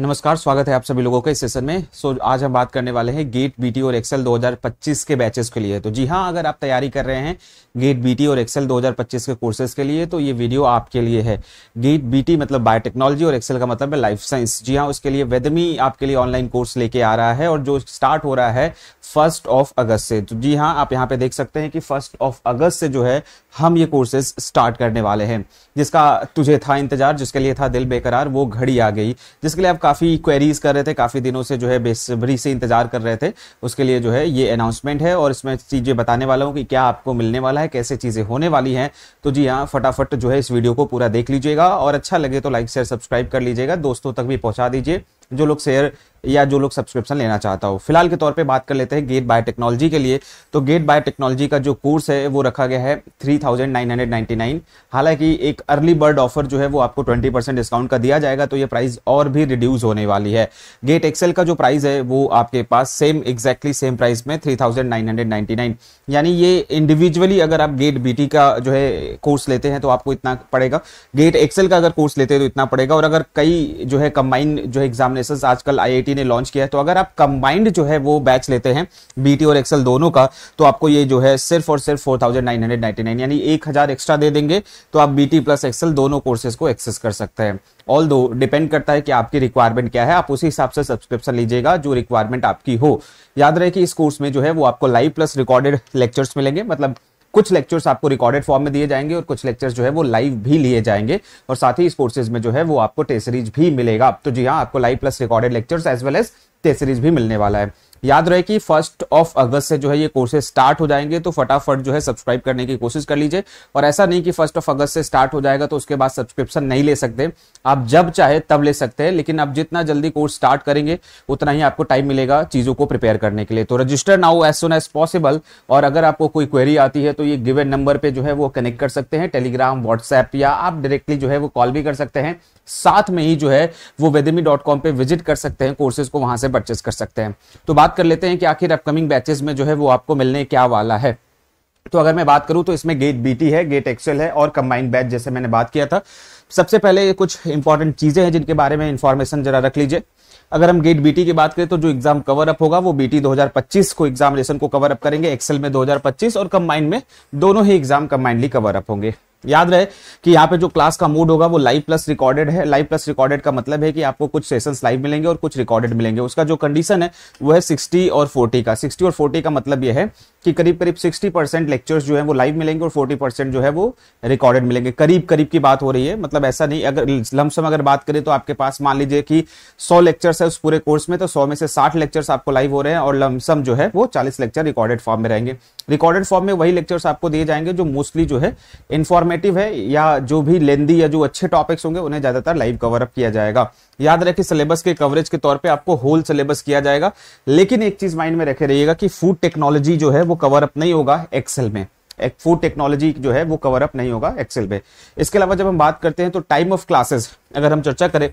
नमस्कार स्वागत है आप सभी लोगों का इस सेशन में सो so, आज हम बात करने वाले हैं गेट बीटी और एक्सेल 2025 के बैचेस के लिए तो जी हाँ अगर आप तैयारी कर रहे हैं गेट बीटी और एक्सेल 2025 के कोर्सेज के लिए तो ये वीडियो आपके लिए है गेट बीटी मतलब बायोटेक्नोलॉजी और एक्सेल का मतलब है लाइफ साइंस जी हाँ उसके लिए वेदमी आपके लिए ऑनलाइन कोर्स लेके आ रहा है और जो स्टार्ट हो रहा है फर्स्ट ऑफ अगस्त से तो जी हाँ आप यहाँ पे देख सकते हैं कि फर्स्ट ऑफ अगस्त से जो है हम ये कोर्सेज स्टार्ट करने वाले हैं जिसका तुझे था इंतजार जिसके लिए था दिल बेकरार वो घड़ी आ गई जिसके लिए आप काफ़ी क्वेरीज कर रहे थे काफ़ी दिनों से जो है बेसब्री से इंतजार कर रहे थे उसके लिए जो है ये अनाउंसमेंट है और इसमें चीज़ें बताने वाला हूँ कि क्या आपको मिलने वाला है कैसे चीज़ें होने वाली हैं तो जी हाँ फटाफट जो है इस वीडियो को पूरा देख लीजिएगा और अच्छा लगे तो लाइक शेयर सब्सक्राइब कर लीजिएगा दोस्तों तक भी पहुँचा दीजिए जो लोग शेयर या जो लोग सब्सक्रिप्शन लेना चाहता हो फिलहाल के तौर पे बात कर लेते हैं गेट बायो टेक्नोलॉजी के लिए तो गेट बायो टेक्नोलॉजी का जो कोर्स है वो रखा गया है three thousand nine hundred ninety nine हालांकि एक अर्ली बर्ड ऑफर जो है वो आपको ट्वेंटी परसेंट डिस्काउंट का दिया जाएगा तो ये प्राइस और भी रिड्यूस होने वाली है गेट एक्सेल का जो प्राइस है वो आपके पास सेम एग्जैक्टली सेम प्राइस में three thousand nine hundred ninety nine यानी ये इंडिविजुअली अगर आप गेट बी का जो है कोर्स लेते हैं तो आपको इतना पड़ेगा गेट एक्सेल का अगर कोर्स लेते हैं तो इतना पड़ेगा और अगर कई जो है कंबाइन जो है एग्जामिनेशन आजकल आई ने लॉन्च किया है तो अगर आप कंबाइंड जो है वो बैच लेते हैं बी और एक्सल दोनों का तो आपको ये जो है सिर्फ और सिर्फ फोर यानी एक एक्स्ट्रा दे देंगे तो आप बी प्लस एक्सल दोनों कोर्सेज को एक्सेस कर सकते हैं ऑल दो डिपेंड करता है कि आपकी रिक्वायरमेंट क्या है आप उसी हिसाब से सब्सक्रिप्शन लीजिएगा जो रिक्वायरमेंट आपकी हो याद रहे कि इस कोर्स में जो है वो आपको लाइव प्लस रिकॉर्डेड लेक्चर्स मिलेंगे मतलब कुछ लेक्चर्स आपको रिकॉर्डेड फॉर्म में दिए जाएंगे और कुछ लेक्चर्स जो है वो लाइव भी लिए जाएंगे और साथ ही इस कोर्सेज में जो है वो आपको टेसरीज भी मिलेगा तो जी हाँ आपको live plus recorded lectures as well as test series भी मिलने वाला है याद रहे कि फर्स्ट ऑफ अगस्त से जो है ये कोर्सेज स्टार्ट हो जाएंगे तो फटाफट जो है सब्सक्राइब करने की कोशिश कर लीजिए और ऐसा नहीं कि फर्स्ट ऑफ अगस्त से स्टार्ट हो जाएगा तो उसके बाद सब्सक्रिप्शन नहीं ले सकते आप जब चाहे तब ले सकते हैं लेकिन आप जितना जल्दी कोर्स स्टार्ट करेंगे उतना ही आपको टाइम मिलेगा चीज़ों को प्रिपेयर करने के लिए तो register now as soon as possible और अगर आपको कोई क्वेरी आती है तो ये गिवन नंबर पर जो है वो कनेक्ट कर सकते हैं टेलीग्राम व्हाट्सएप या आप डायरेक्टली जो है वो कॉल भी कर सकते हैं साथ में ही जो है वो वेदमी डॉट कॉम पर विजिट कर सकते हैं कोर्सेज को वहां से परचेस कर सकते हैं तो बात बात कर लेते हैं कि आखिर अपकमिंग बैचेस में जो है वो आपको मिलने क्या वाला है तो अगर मैं बात करूं तो इसमें गेट बीटी है गेट एक्सेल है और कंबाइंड बैच जैसे मैंने बात किया था सबसे पहले कुछ इंपॉर्टेंट चीज़ें हैं जिनके बारे में इंफॉर्मेशन जरा रख लीजिए अगर हम गेट बीटी की बात करें तो जो एग्जाम कवर अप होगा वो बीटी 2025 को एग्जामिनेशन को कवर अप करेंगे एक्सेल में 2025 और कंबाइंड में दोनों ही एग्जाम कंबाइंडली कवर अप होंगे याद रहे कि यहाँ पे जो क्लास का मूड होगा वो लाइव प्लस रिकॉर्डेड है लाइव प्लस रिकॉर्डेड का मतलब है कि आपको कुछ सेशंस लाइव मिलेंगे और कुछ रिकॉर्डेड मिलेंगे उसका जो कंडीशन है वो है सिक्सटी और फोर्टी का सिक्सटी और फोर्टी का मतलब ये है कि करीब करीब सिक्सटी परसेंट लेक्चर्स जो है वो लाइव मिलेंगे और फोर्टी परसेंट जो है वो रिकॉर्डेड मिलेंगे करीब करीब की बात हो रही है मतलब ऐसा नहीं अगर लमसम अगर बात करें तो आपके पास मान लीजिए कि सौ लेक्चर्स है उस पूरे कोर्स में तो सौ में से साठ लेक्चर्स आपको लाइव हो रहे हैं और लमसम जो है वो चालीस लेक्चर रिकॉर्डेड फॉर्म में रहेंगे रिकॉर्डेड फॉर्म में वही लेक्चर्स आपको दिए जाएंगे जो मोस्टली जो है इन्फॉर्मेट इन्फॉर्मेटिव है या जो भी लेंदी या जो अच्छे टॉपिक्स होंगे उन्हें ज्यादातर लाइव कवर अप किया जाएगा याद रखे सिलेबस के कवरेज के तौर पे आपको होल सिलेबस किया जाएगा लेकिन एक चीज माइंड में रखे रहिएगा कि फूड टेक्नोलॉजी जो है वो कवर अप नहीं होगा एक्सेल में एक फूड टेक्नोलॉजी जो है वो कवर अप नहीं होगा एक्सेल में इसके अलावा जब हम बात करते हैं तो टाइम ऑफ क्लासेस अगर हम चर्चा करें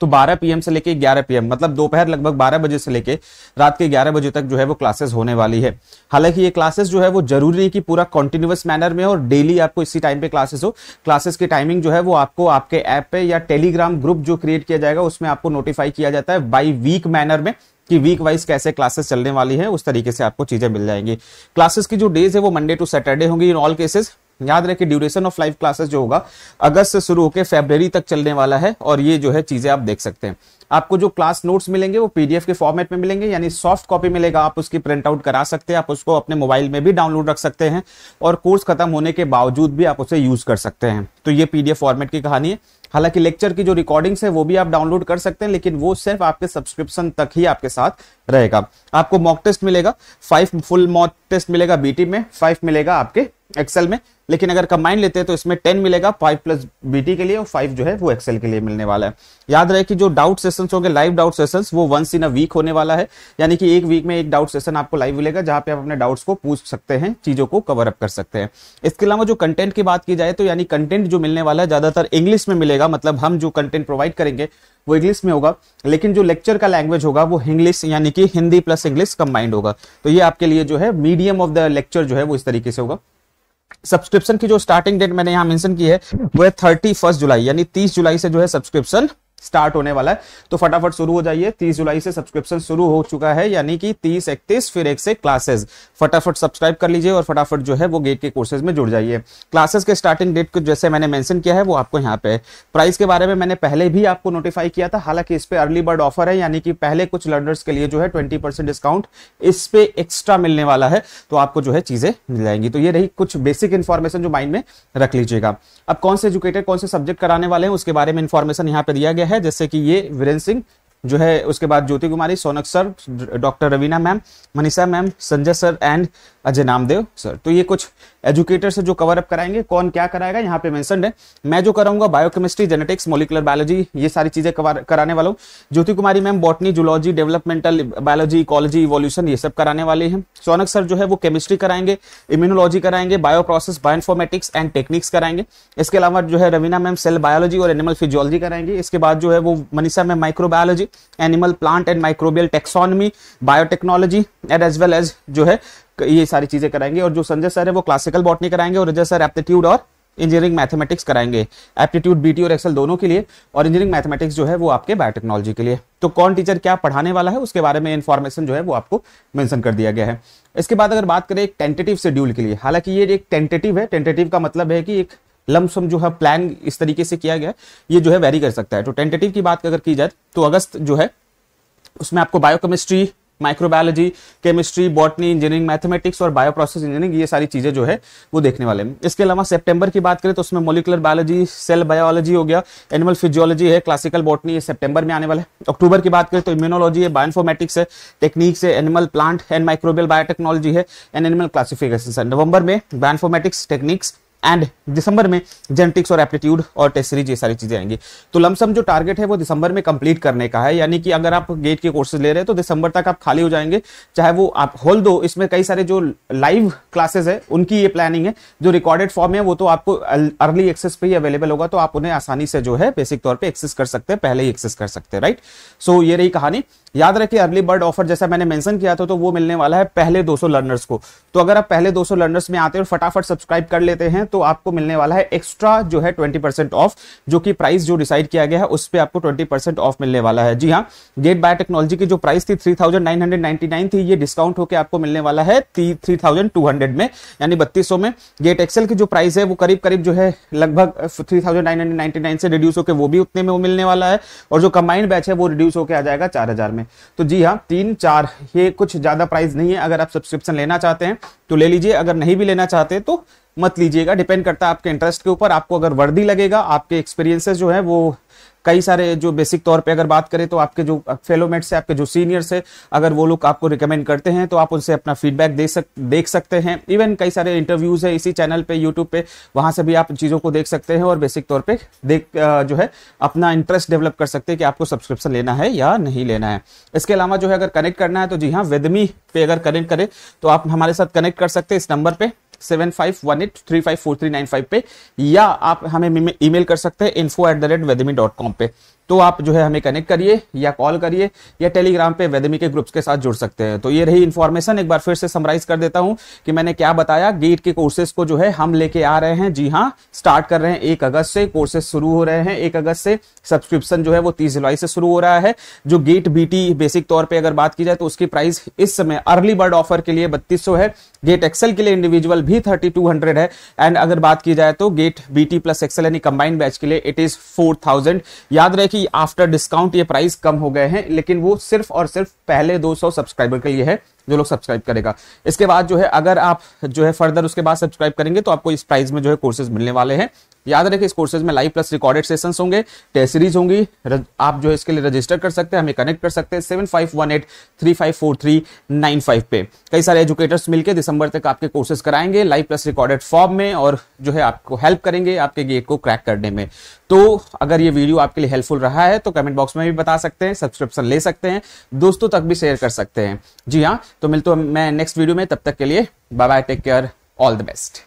तो 12 पीएम से लेके 11 पीएम मतलब दोपहर लगभग 12 बजे से लेके रात के 11 बजे तक जो है वो क्लासेस होने वाली है हालांकि ये क्लासेस जो है वो जरूरी नहीं कि पूरा कंटिन्यूस मैनर में और डेली आपको इसी टाइम पे क्लासेस हो क्लासेस की टाइमिंग जो है वो आपको आपके ऐप पे या टेलीग्राम ग्रुप जो क्रिएट किया जाएगा उसमें आपको नोटिफाई किया जाता है बाई वीक मैनर में कि वीक वाइज कैसे क्लासेस चलने वाली है उस तरीके से आपको चीजें मिल जाएंगी क्लासेस की जो डेज है वो मंडे टू सैटरडे होंगी इन ऑल केसेस याद रखे ड्यूरेशन ऑफ लाइव क्लासेस जो होगा अगस्त से शुरू होकर फेब्रवरी तक चलने वाला है और ये जो है चीजें आप देख सकते हैं आपको जो क्लास नोट्स मिलेंगे वो पीडीएफ के फॉर्मेट में मिलेंगे यानी सॉफ्ट कॉपी मिलेगा आप उसकी प्रिंट आउट करा सकते हैं आप उसको अपने मोबाइल में भी डाउनलोड रख सकते हैं और कोर्स खत्म होने के बावजूद भी आप उसे यूज कर सकते हैं तो ये पीडीएफ फॉर्मेट की कहानी है हालांकि लेक्चर की जो रिकॉर्डिंग्स है वो भी आप डाउनलोड कर सकते हैं लेकिन वो सिर्फ आपके सब्सक्रिप्शन तक ही आपके साथ रहेगा आपको मॉक टेस्ट मिलेगा फाइव फुल मॉक टेस्ट मिलेगा बीटी e में फाइव मिलेगा आपके एक्सेल में लेकिन अगर कंबाइन लेते हैं तो इसमें टेन मिलेगा फाइव प्लस बीटी के लिए और फाइव जो है वो एक्सेल के लिए मिलने वाला है याद रहे कि जो डाउट सेशंस होंगे लाइव डाउट सेशंस वो वंस इन अ वीक होने वाला है यानी कि एक वीक में एक डाउट सेशन आपको लाइव मिलेगा जहां पे आप अपने डाउट्स को पूछ सकते हैं चीजों को कवर अप कर सकते हैं इसके अलावा जो कंटेंट की बात की जाए तो यानी कंटेंट जो मिलने वाला है ज्यादातर इंग्लिश में मिलेगा मतलब हम जो कंटेंट प्रोवाइड करेंगे वो इंग्लिश में होगा लेकिन जो लेक्चर का लैंग्वेज होगा वो इंग्लिश यानी कि हिंदी प्लस इंग्लिश कंबाइंड होगा तो ये आपके लिए जो है मीडियम ऑफ द लेक्चर जो है वो इस तरीके से होगा सब्सक्रिप्शन की जो स्टार्टिंग डेट मैंने यहाँ मेंशन की है वो है थर्टी फर्स्ट जुलाई यानी तीस जुलाई से जो है सब्सक्रिप्शन स्टार्ट होने वाला है तो फटाफट शुरू हो जाइए 30 जुलाई से सब्सक्रिप्शन शुरू हो चुका है यानी कि 30 इकतीस फिर एक से क्लासेस फटाफट सब्सक्राइब कर लीजिए और फटाफट जो है वो गेट के कोर्सेज में जुड़ जाइए क्लासेस के स्टार्टिंग डेट को जैसे मैंने मेंशन किया है वो आपको यहाँ पे प्राइस के बारे में मैंने पहले भी आपको नोटिफाई किया था हालांकि इस पर अर्ली बर्ड ऑफर है यानी कि पहले कुछ लर्नर्स के लिए जो है ट्वेंटी डिस्काउंट इस पे एक्स्ट्रा मिलने वाला है तो आपको जो है चीजें मिल जाएंगी तो ये रही कुछ बेसिक इन्फॉर्मेशन जो माइंड में रख लीजिएगा अब कौन से एजुकेटेड कौन से सब्जेक्ट कराने वाले हैं उसके बारे में इन्फॉर्मेशन यहाँ पे दिया गया गया है जैसे कि ये वीरेंद्र सिंह जो है उसके बाद Jyoti Kumari Sonak sir doctor Raveena ma'am Manisha ma'am Sanjay sir and Ajay Namdev sir तो ये कुछ एजुकेटर से जो कवर अप कराएंगे कौन क्या कराएगा यहाँ पे मेंशन है मैं जो कराऊंगा बायोकेमिस्ट्री जेनेटिक्स मोलिकुलर बायोलॉजी ये सारी चीजें कराने वाला हूँ Jyoti Kumari ma'am botany zoology developmental biology ecology evolution ये सब कराने वाले हैं सोनक सर जो है वो केमिस्ट्री कराएंगे इम्यूनोलॉजी कराएंगे bio process bioinformatics and techniques कराएंगे इसके अलावा जो है रवीना मैम सेल बायोलॉजी और एनिमल फिजियोलॉजी कराएंगे इसके बाद जो है वो Manisha ma'am microbiology animal plant and microbial taxonomy biotechnology and as well as जो है ये सारी चीजें कराएंगे और जो संजय सर है वो क्लासिकल बॉटनी कराएंगे और रजय सर एप्टीट्यूड और इंजीनियरिंग मैथमेटिक्स कराएंगे एप्टीट्यूड बी और एक्सल दोनों के लिए और इंजीनियरिंग मैथमेटिक्स जो है वो आपके बायोटेक्नोलॉजी के लिए तो कौन टीचर क्या पढ़ाने वाला है उसके बारे में इन्फॉर्मेशन जो है वो आपको मेंशन कर दिया गया है इसके बाद अगर बात करें एक टेंटेटिव शेड्यूल के लिए हालांकि ये एक टेंटेटिव है टेंटेटिव का मतलब है कि एक लमसम जो है प्लान इस तरीके से किया गया ये जो है वेरी कर सकता है तो टेंटेटिव की बात अगर की जाए तो अगस्त जो है उसमें आपको biochemistry microbiology chemistry botany engineering mathematics और बायोप्रोसेस इंजीनियरिंग ये सारी चीजें जो है वो देखने वाले हैं इसके अलावा सेप्टेम्बर की बात करें तो उसमें मोलिकुलर बायोलॉजी सेल बायोलॉजी हो गया एनिमल फिजियोलॉजी है क्लासिकल बॉटनी ये सेप्टेम्बर में आने वाला है अक्टूबर की बात करें तो इम्यूनोलॉजी है बायोफॉर्मेटिक्स है टेक्निक्स है animal plant and microbial biotechnology है एंड एनिमल क्लासिफिकेशन नवंबर में बायोफोमेटिक्स टेक्निक्स एंड दिसंबर में जेनेटिक्स और एप्टीट्यूड और टेस्ट सीरीज ये सारी चीज़ें आएंगी तो लमसम जो टारगेट है वो दिसंबर में कंप्लीट करने का है यानी कि अगर आप गेट के कोर्सेज ले रहे हैं तो दिसंबर तक आप खाली हो जाएंगे चाहे वो आप होल दो इसमें कई सारे जो लाइव क्लासेज है उनकी ये प्लानिंग है जो रिकॉर्डेड फॉर्म है वो तो आपको अर्ली एक्सेस पे ही अवेलेबल होगा तो आप उन्हें आसानी से जो है बेसिक तौर पर एक्सेस कर सकते हैं पहले ही एक्सेस कर सकते हैं राइट सो ये रही कहानी याद रखिए अर्ली बर्ड ऑफर जैसा मैंने मेंशन किया था तो वो मिलने वाला है पहले 200 लर्नर्स को तो अगर आप पहले 200 लर्नर्स में आते हैं और फटाफट सब्सक्राइब कर लेते हैं तो आपको मिलने वाला है एक्स्ट्रा जो है 20% ऑफ जो कि प्राइस जो डिसाइड किया गया है उस पर आपको 20% ऑफ मिलने वाला है जी हाँ गेट बाय टेक्नोलॉजी की जो प्राइस थी थ्री थी ये डिस्काउंट होकर आपको मिलने वाला है थ्री में यानी बत्तीस में गेट एक्सेल की जो प्राइस है वो करीब करीब जो है लगभग थ्री से रिड्यूस होकर वो भी उतने में वो मिलने वाला है और जो कंबाइंड बैच है वो रिड्यूस होकर आ जाएगा चार में हैं तो जी हाँ तीन चार ये कुछ ज़्यादा प्राइस नहीं है अगर आप सब्सक्रिप्शन लेना चाहते हैं तो ले लीजिए अगर नहीं भी लेना चाहते तो मत लीजिएगा डिपेंड करता है आपके इंटरेस्ट के ऊपर आपको अगर वर्दी लगेगा आपके एक्सपीरियंसेस जो है वो कई सारे जो बेसिक तौर पे अगर बात करें तो आपके जो फेलोमेट्स है आपके जो सीनियर्स है अगर वो लोग आपको रिकमेंड करते हैं तो आप उनसे अपना फीडबैक दे सक देख सकते हैं इवन कई सारे इंटरव्यूज है इसी चैनल पे यूट्यूब पे वहां से भी आप चीज़ों को देख सकते हैं और बेसिक तौर पर देख जो है अपना इंटरेस्ट डेवलप कर सकते हैं कि आपको सब्सक्रिप्शन लेना है या नहीं लेना है इसके अलावा जो है अगर कनेक्ट करना है तो जी हाँ वेदमी पे अगर कनेक्ट करें तो आप हमारे साथ कनेक्ट कर सकते हैं इस नंबर पर seven five one eight three five four three nine five पे या आप हमें ईमेल कर सकते हैं info at the rate Vedemy dot com पे तो आप जो है हमें कनेक्ट करिए या कॉल करिए या टेलीग्राम पे वेदमी के ग्रुप्स के साथ जुड़ सकते हैं तो ये रही इन्फॉर्मेशन एक बार फिर से समराइज कर देता हूँ कि मैंने क्या बताया गेट के कोर्सेज को जो है हम लेके आ रहे हैं जी हाँ स्टार्ट कर रहे हैं एक अगस्त से कोर्सेज शुरू हो रहे हैं एक अगस्त से सब्सक्रिप्शन जो है वो तीस जुलाई से शुरू हो रहा है जो गेट बी बेसिक तौर पर अगर बात की जाए तो उसकी प्राइस इस समय अर्ली बर्ड ऑफर के लिए बत्तीस है गेट एक्सेल के लिए इंडिविजुअल भी थर्टी है एंड अगर बात की जाए तो गेट बी प्लस एक्सेल यानी कंबाइंड बैच के लिए इट इज फोर याद रहे कि आफ्टर डिस्काउंट ये प्राइस कम हो गए हैं लेकिन वो सिर्फ और सिर्फ पहले 200 सब्सक्राइबर के लिए है जो लोग सब्सक्राइब करेगा इसके बाद जो है अगर आप जो है फर्दर उसके बाद सब्सक्राइब करेंगे तो आपको इस प्राइस में जो है कोर्सेज मिलने वाले हैं याद रखें इस कोर्सेज में लाइव प्लस रिकॉर्डेड सेशन होंगे टेस्ट सीरीज होंगी आप जो है इसके लिए रजिस्टर कर सकते हैं हमें कनेक्ट कर सकते हैं seven five one eight three five four three nine five पे कई सारे एजुकेटर्स मिलकर दिसंबर तक आपके कोर्सेज कराएंगे लाइव प्लस रिकॉर्डेड फॉर्म में और जो है आपको हेल्प करेंगे आपके गेट को क्रैक करने में तो अगर ये वीडियो आपके लिए हेल्पफुल रहा है तो कमेंट बॉक्स में भी बता सकते हैं सब्सक्रिप्शन ले सकते हैं दोस्तों तक भी शेयर कर सकते हैं जी हाँ तो मिलते मैं नेक्स्ट वीडियो में तब तक के लिए bye bye take care all the best